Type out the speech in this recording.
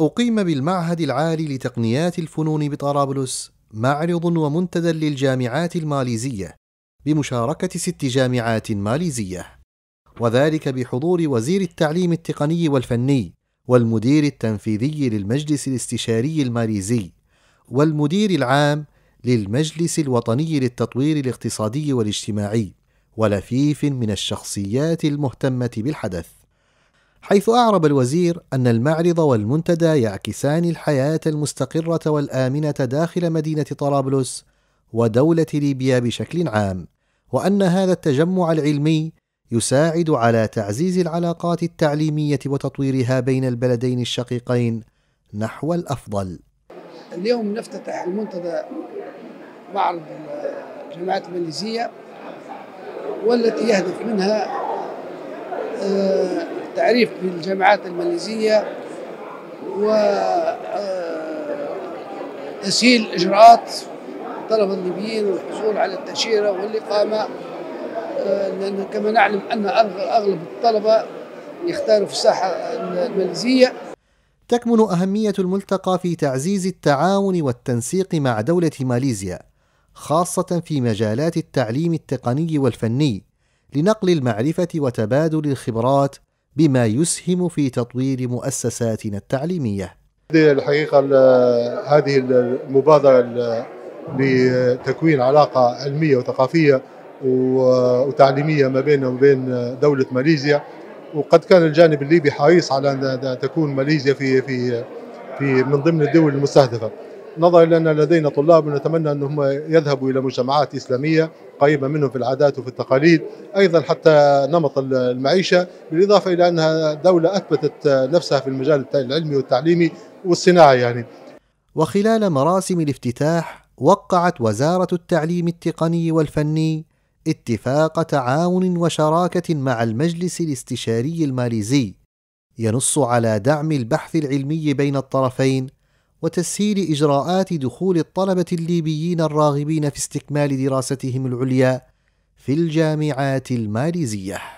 أقيم بالمعهد العالي لتقنيات الفنون بطرابلس معرض ومنتدى للجامعات الماليزية بمشاركة ست جامعات ماليزية وذلك بحضور وزير التعليم التقني والفني والمدير التنفيذي للمجلس الاستشاري الماليزي والمدير العام للمجلس الوطني للتطوير الاقتصادي والاجتماعي ولفيف من الشخصيات المهتمة بالحدث حيث أعرب الوزير أن المعرض والمنتدى يعكسان الحياة المستقرة والآمنة داخل مدينة طرابلس ودولة ليبيا بشكل عام، وأن هذا التجمع العلمي يساعد على تعزيز العلاقات التعليمية وتطويرها بين البلدين الشقيقين نحو الأفضل. اليوم نفتتح المنتدى معرض الجامعات الماليزية والتي يهدف منها آه، تعريف بالجامعات الماليزية و آه، تسهيل إجراءات الطلبة الليبيين والحصول على التأشيرة والإقامة آه، لأن كما نعلم أن أغلب الطلبة يختاروا في الساحة الماليزية تكمن أهمية الملتقى في تعزيز التعاون والتنسيق مع دولة ماليزيا خاصة في مجالات التعليم التقني والفني لنقل المعرفة وتبادل الخبرات بما يسهم في تطوير مؤسساتنا التعليميه. الحقيقه هذه المبادره لتكوين علاقه علميه وثقافيه وتعليميه ما بيننا وبين دوله ماليزيا وقد كان الجانب الليبي حريص على ان تكون ماليزيا في في في من ضمن الدول المستهدفه. نظرا لان لدينا طلاب نتمنى انهم يذهبوا الى مجتمعات اسلاميه قريبه منهم في العادات وفي التقاليد ايضا حتى نمط المعيشه بالاضافه الى انها دوله اثبتت نفسها في المجال العلمي والتعليمي والصناعي يعني وخلال مراسم الافتتاح وقعت وزاره التعليم التقني والفني اتفاق تعاون وشراكه مع المجلس الاستشاري الماليزي ينص على دعم البحث العلمي بين الطرفين وتسهيل اجراءات دخول الطلبه الليبيين الراغبين في استكمال دراستهم العليا في الجامعات الماليزيه